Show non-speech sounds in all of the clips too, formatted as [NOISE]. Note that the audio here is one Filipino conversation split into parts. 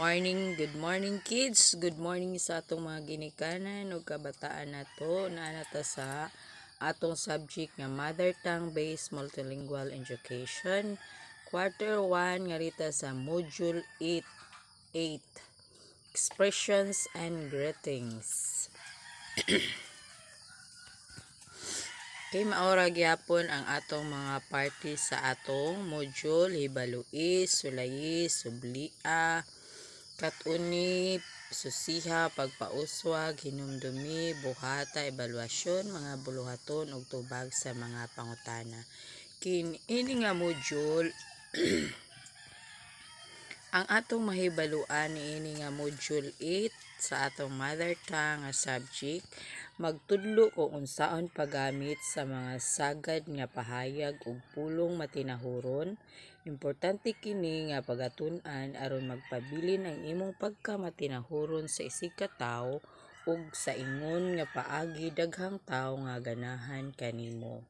morning, good morning kids. Good morning sa atong mga ginikanan o kabataan na to na anata sa atong subject nga Mother Tongue Based Multilingual Education. Quarter 1 nga rita sa Module 8. 8 Expressions and Greetings. [CLEARS THROAT] Okay, maura gyapon ang atong mga party sa atong module, hibaluis, sulayis, sublia, katuni susiha pagpauswag hinumdumi buhata ebalwasyon mga buluhaton ug tubag sa mga pangutana kin ini nga module [CLEARS THROAT] ang atong mahibaluan ini nga module 8 sa atong mother tongue subject magtudlo kung unsaon paggamit sa mga sagad nga pahayag ug pulong matinahuron Importante kini nga pagatun-an aron magpabilin ang imong pagkamatinahuron sa isig ka ug sa ingon nga paagi daghang tawo nga ganahan kanimo.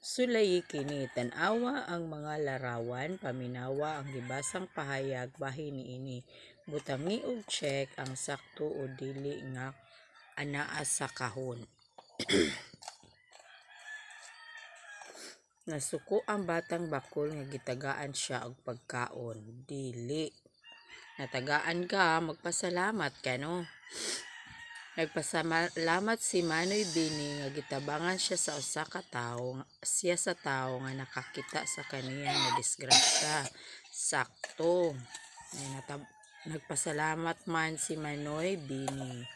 Sulayi kini tan-awa ang mga larawan, paminawa ang gibasang pahayag bahin niini. Butangi og check ang sakto o dili nga anaa sa kahon. [CLEARS THROAT] Nasuko ang batang bakol nga gitagaan siya og pagkaon. Dili. Natagaan ka, magpasalamat ka no. Nagpasalamat si Manoy Bini nga gitabangan siya sa usa ka tawo, siya sa tawo nga nakakita sa kaniya nga disgrasya. Sakto. Nagpasalamat man si Manoy Bini.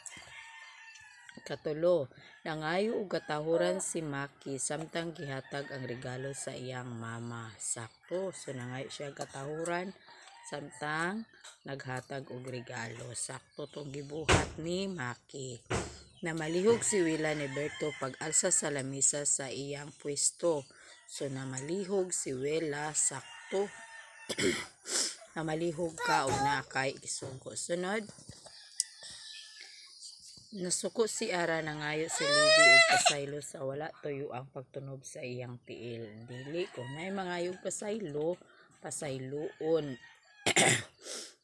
Katulo, Nangayo og katahoran si Maki samtang gihatag ang regalo sa iyang mama. Sakto, so nangayo siya katahoran samtang naghatag og regalo. Sakto tong gibuhat ni Maki. Namalihog si Wila ni Berto pag-alsa sa lamisa sa iyang pwesto. So namalihog si Wila sakto. [CLEARS THROAT] namalihog ka o na kay isugo. Sunod, Nasuko si Ara na ngayo si Libby ug pasaylo sa wala tuyo ang pagtunob sa iyang tiil. Dili ko na mangayong pasaylo, pasayloon.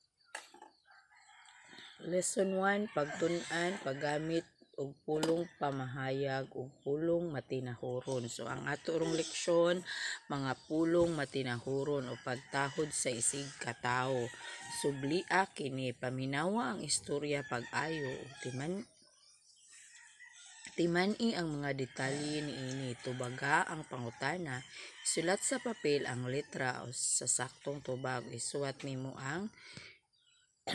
[COUGHS] Lesson 1, pagtunan, paggamit og pulong pamahayag ug pulong matinahuron. So ang ato leksyon, mga pulong matinahuron o pagtahod sa isig katawo. Sublia kini paminawa ang istorya pag-ayo timan Timani ang mga detalye ni niini tubaga ang pangutana, sulat sa papel ang letra o sa saktong tubag, isuwat nimo ang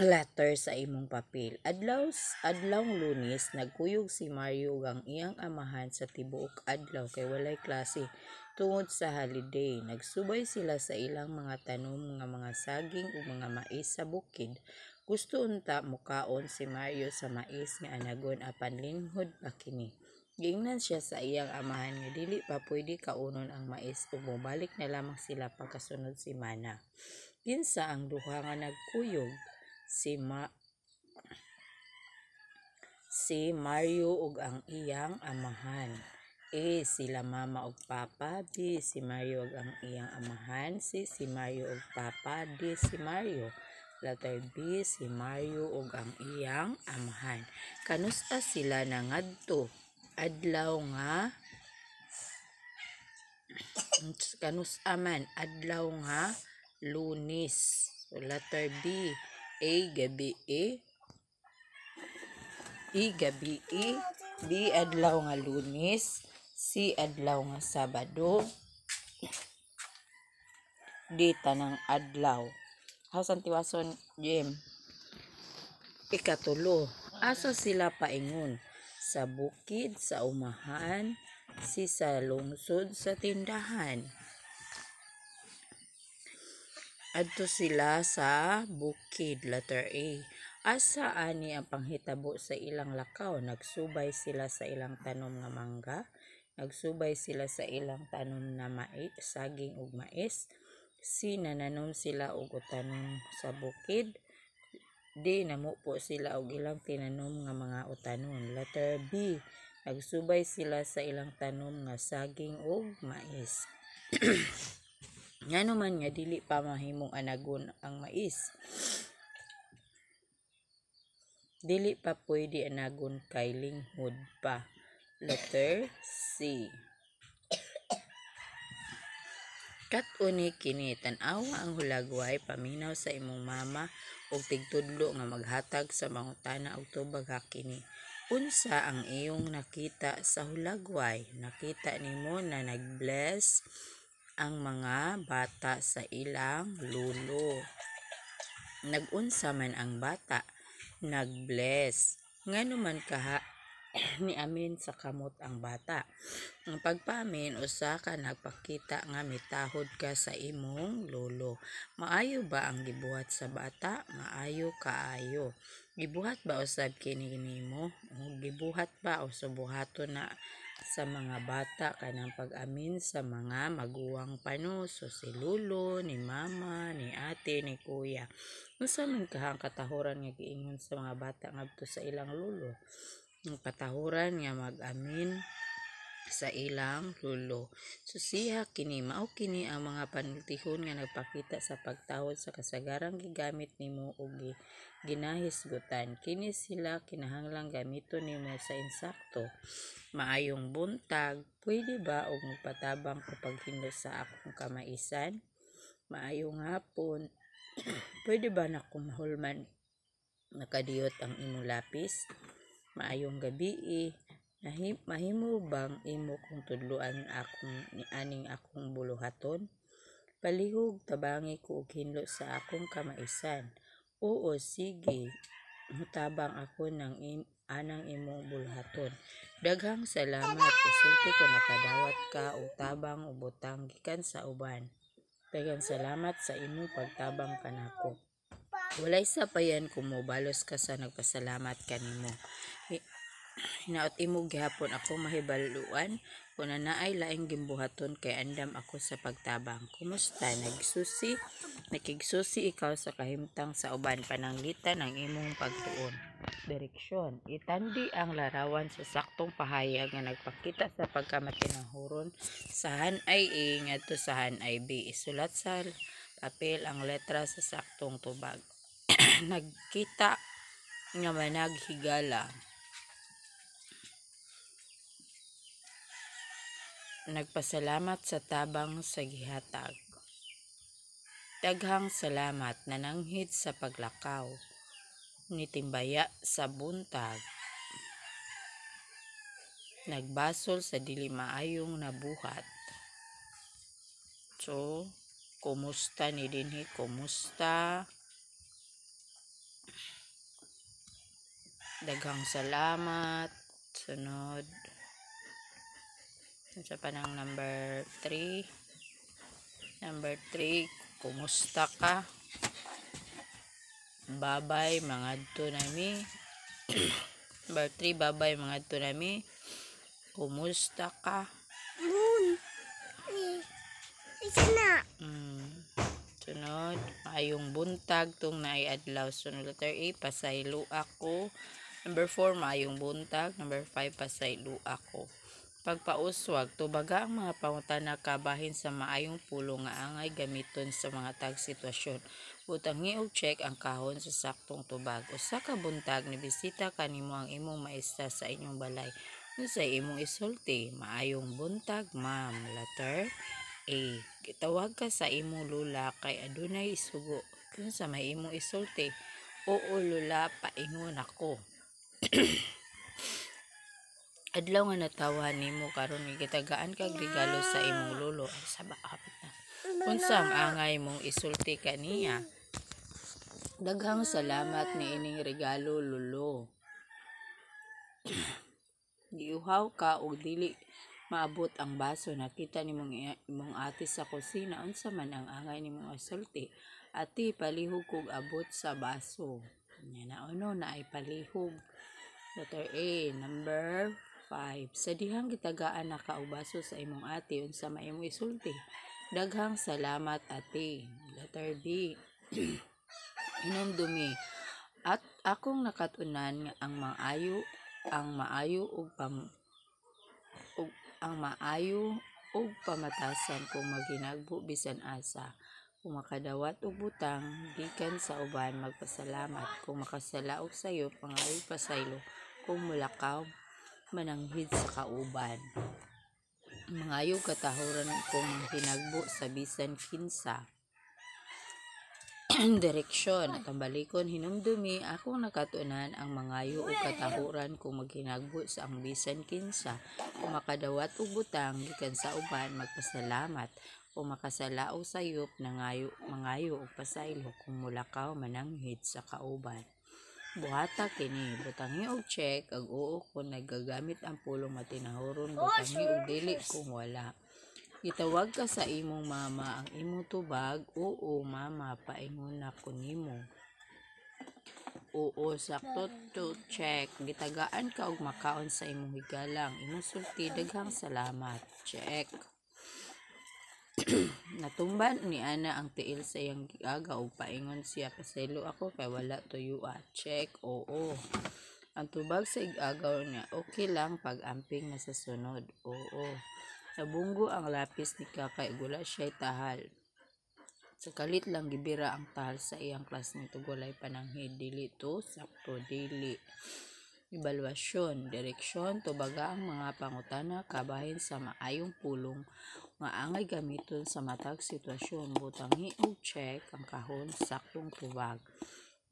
letter sa imong papel. Adlaw adlaw Lunes nagkuyog si Mario ang iyang amahan sa tibuok adlaw kay walay klase tungod sa holiday. Nagsubay sila sa ilang mga tanom nga mga saging ug mga mais sa bukid gusto unta mukaon si Mario sa mais nga anagon apan linghod pa kini. Giingnan siya sa iyang amahan nga dili pa pwede kaunon ang mais ug bumalik na lamang sila pagkasunod si Mana. Kinsa ang duha nga nagkuyog si Ma si Mario ug ang iyang amahan. A. E, sila mama o papa. B. Si Mario ug ang iyang amahan. C. Si Mario ug papa. D. Si Mario Letter B si Mario ug ang iyang amahan. Kanusa sila nangadto adlaw nga kanus man adlaw nga Lunes. So, letter B A gabi E E gabi E B adlaw nga Lunes, C adlaw nga Sabado, D tanang adlaw. Hasan Tiwason Jim. Ikatulo, asa sila paingon? Sa bukid, sa umahan, si sa lungsod, sa tindahan. Adto sila sa bukid, letter A. Asa ani ang panghitabo sa ilang lakaw? Nagsubay sila sa ilang tanom nga mangga, nagsubay sila sa ilang tanom na mais, saging ug mais, nananom sila og utanon sa bukid D. Namupo sila og ilang tinanom nga mga utanon. Letter B. Nagsubay sila sa ilang tanom nga saging o mais. [CLEARS THROAT] ngano man nga dili pa mahimong anagon ang mais. Dili pa pwede anagon kay linghod pa. Letter C. Katuni kini tan-awa ang hulagway paminaw sa imong mama ug tigtudlo nga maghatag sa mangutana og tubag kini. Unsa ang iyong nakita sa hulagway? Nakita nimo na nag-bless ang mga bata sa ilang lulo. Nagunsa man ang bata, nag-bless. Ngano man kaha [COUGHS] ni amin sa kamot ang bata. Ang pagpamin usa ka nagpakita nga mitahod ka sa imong lolo. Maayo ba ang gibuhat sa bata? Maayo kaayo. Gibuhat ba usab kini nimo? O gibuhat ba o subuhato na sa mga bata kanang pag-amin sa mga maguwang panuso si lolo, ni mama, ni ate, ni kuya. Unsa man kahang katahoran nga giingon sa mga bata ngadto sa ilang lolo? katahuran nga mag-amin sa ilang lulo. Susiha kini mao kini ang mga panultihon nga nagpakita sa pagtawad sa kasagarang gigamit nimo og ginahisgutan. Kini sila kinahanglang gamiton nimo sa insakto. Maayong buntag, pwede ba og magpatabang paghindot sa akong kamaisan? Maayong hapon, [CLEARS THROAT] pwede ba na kumahulman nakadiyot ang imong lapis? maayong gabi eh. Nahim, mahimo bang imo kung tudloan akong ni aning akong buluhaton? Palihog tabangi ko og hinlo sa akong kamaisan. Oo, sige. Mutabang ako ng im, anang imong buluhaton Daghang salamat. Isulti ko nakadawat ka og tabang o butang gikan sa uban. Daghang salamat sa imong pagtabang kanako. Walay sa payan kung mobalos ka sa nagpasalamat kanimo hinaot imo gihapon ako mahibaluan kuna ay laing gimbuhaton kay andam ako sa pagtabang kumusta nagsusi nakigsusi ikaw sa kahimtang sa uban pananglitan ang imong pagtuon direksyon itandi ang larawan sa saktong pahayag nga nagpakita sa pagkamatinahuron sa ay A ngadto sa ay B isulat sa papel ang letra sa saktong tubag [CLEARS THROAT] nagkita nga manag higala nagpasalamat sa tabang sa gihatag. Daghang salamat na nanghit sa paglakaw, ni Timbaya sa buntag, nagbasol sa dili maayong nabuhat. So, kumusta ni dinhi, kumusta? Daghang salamat, sunod. Isa pa ng number 3. Number 3, kumusta ka? Babay mga tunami. [CLEARS THROAT] number 3, babay mga tunami. Kumusta ka? Moon. Isa na. Mm. Sunod, maayong buntag tong naay adlaw. Sunod letter A, eh, pasaylo ako. Number 4, maayong buntag. Number 5, pasaylo ako. Pagpauswag, tubaga ang mga pangutana kabahin sa maayong pulo nga angay gamiton sa mga tag sitwasyon. Butangi og check ang kahon sa saktong tubag. Usa ka buntag ni bisita kanimo ang imong maestra sa inyong balay. Unsa imong isulti? Maayong buntag, ma'am. Letter A. Gitawag ka sa imong lula kay adunay isugo. Unsa may imong isulti? Oo lula, paingon ako. [CLEARS THROAT] adlaw nga natawa nimo karon gitagaan kag regalo sa imong lolo ay sa baap unsang angay mong isulti kaniya daghang salamat ni ining regalo lolo [CLEARS THROAT] giuhaw ka og dili maabot ang baso nakita nimong imong ate sa kusina unsa man ang angay nimong isulti ati palihog kog abot sa baso nya naono na ay palihog letter A number 5. Sa dihang gitagaan na kaubaso sa imong ate unsa maimong isulti. Daghang salamat ate. Letter B. Hinumdumi. [CLEARS THROAT] At akong nakatunan nga ang maayo ang maayo ug pam ug ang maayo ug pamatasan kung maginagbo bisan asa. Kung makadawat og butang gikan sa uban magpasalamat. Kung makasala og sayo pangayo pasaylo. Kung mulakaw mananghid sa kauban mangayo katahuran ko mga hinagbo sa bisan kinsa [CLEARS THROAT] direksyon at ang balikon hinumdumi akong nakatunan ang mangayo o katahuran kung maghinagbo sa ang bisan kinsa kung makadawat og butang gikan sa uban magpasalamat o makasalaog sayop na ngayo, mangayo og pasaylo kung mulakaw mananghid sa kauban Buhata kini butangi og check ug oo kon nagagamit ang pulong matinahuron oh, butangi og dili kung wala. Gitawag ka sa imong mama ang imong tubag, oo mama paingon na kunimo. Oo, sakto to check. Gitagaan ka og makaon sa imong higalang. Imong sulti daghang salamat. Check natumban ni ana ang tiil sa iyang giaga ug paingon siya pasaylo ako kay wala tuyo tuyua check oo ang tubag sa igagaw niya okay lang pag amping na sa sunod oo nabunggo ang lapis ni kakay gula siya tahal sakalit lang gibira ang tahal sa iyang classmate ug walay pananghid dili to sakto dili ibalwasyon, direksyon, tubaga ang mga pangutana kabahin sa maayong pulong nga angay gamiton sa matag sitwasyon butang hiog check ang kahon saktong tubag.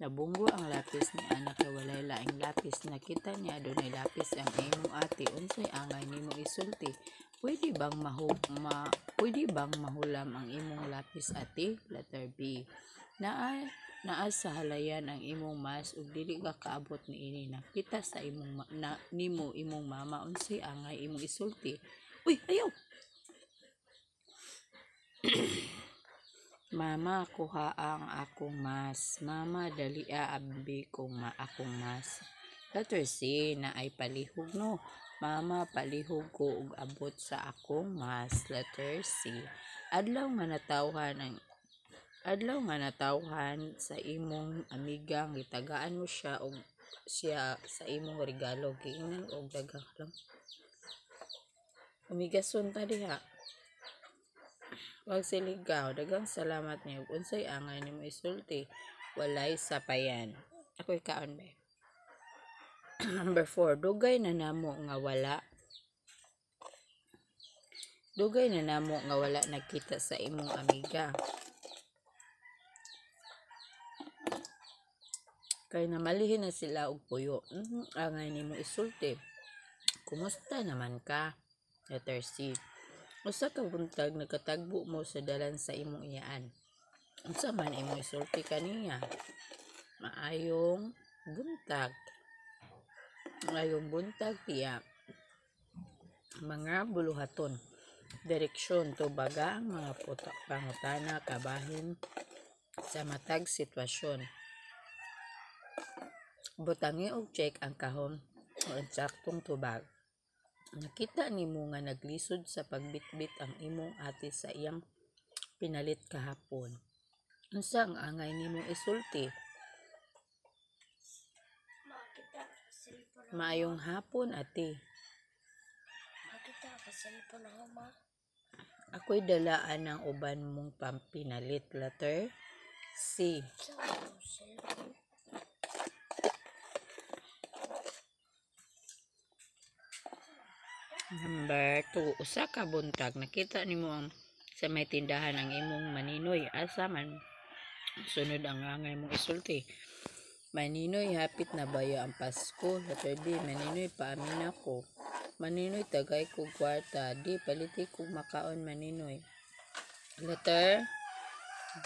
Nabunggo ang lapis ni anak kay walay laing lapis nakita niya dunay lapis ang imong ate unsay angay nimo isulti pwede bang mahu ma pwede bang mahulam ang imong lapis ate letter B naa naa sa halayan ang imong mas ug dili ka kaabot niini nakita sa imong na, nimo imong mama unsay angay imong isulti uy ayaw [CLEARS THROAT] Mama, kuha ang akong mas. Mama, dali abi kong ma akong mas. Letter C na ay palihog no. Mama, palihog ko ug abot sa akong mas. Letter C. Adlaw nga natawhan ang adlaw nga natawhan sa imong amiga gitagaan mo siya og siya sa imong regalo giingnan og daghang lang umigason ta diha wag siligaw daghang salamat niyo unsay angay nimo isulti walay sapayan ako kaon ba [CLEARS THROAT] number 4 dugay na namo nga wala dugay na namo nga wala nakita sa imong amiga Kay namalihin na sila og puyo. Mm, angay nimo isulti. Kumusta naman ka? Letter C. Usa ka buntag nagkatagbo mo sa dalan sa imong iyaan. Unsa man imong isulti kaniya? Maayong buntag. Maayong buntag tiya. Mga buluhaton. Direksyon to baga mga puta, pangutana kabahin sa matag sitwasyon. Butangi og check ang kahon o eksaktong tubag. Nakita nimo nga naglisod sa pagbitbit ang imong ate sa iyang pinalit kahapon. Unsa ang angay nimo isulti? Maayong hapon, ate. Makita ka cellphone ako, ma. Ako'y dalaan ng uban mong pampinalit. Letter C. Sa cellphone. Number 2, usa ka buntag nakita nimo ang sa may tindahan ang imong maninoy asa man sunod ang angay mong isulti. Maninoy hapit na baya ang Pasko, Saturday maninoy paamin ako. Maninoy tagay ko kwarta, di paliti ko makaon maninoy. Letter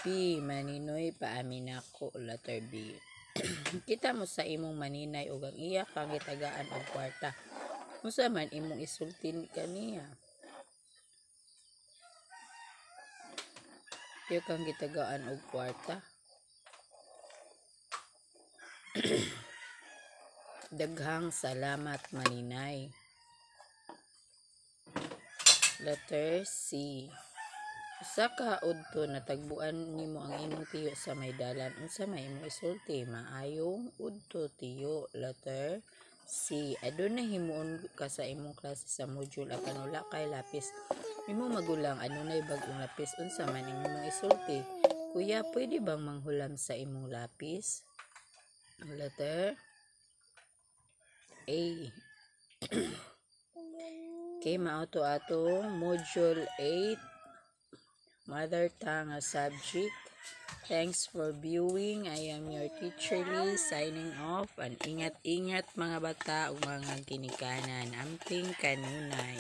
B, maninoy paamin ako, letter B. [CLEARS THROAT] Kita mo sa imong maninay ug ang iya kang gitagaan og kwarta. Unsa man imong isultin kaniya? Diyo kang gitagaan og kwarta. [CLEARS THROAT] Daghang salamat maninay. Letter C. Usa ka udto natagbuan nimo ang imong tiyo sa may dalan unsa may imong isulti maayong udto tiyo letter C. Aduna himuon ka sa imong klase sa module apan wala kay lapis. Imo magulang adunay ano bag-ong lapis unsa man ang imong isulti? Kuya, pwede bang manghulam sa imong lapis? Letter A. okay, [CLEARS THROAT] mao to ato module 8 mother tongue subject Thanks for viewing. I am your teacher Lee signing off. And ingat-ingat mga bata o mga kinikanan. Amting kanunay.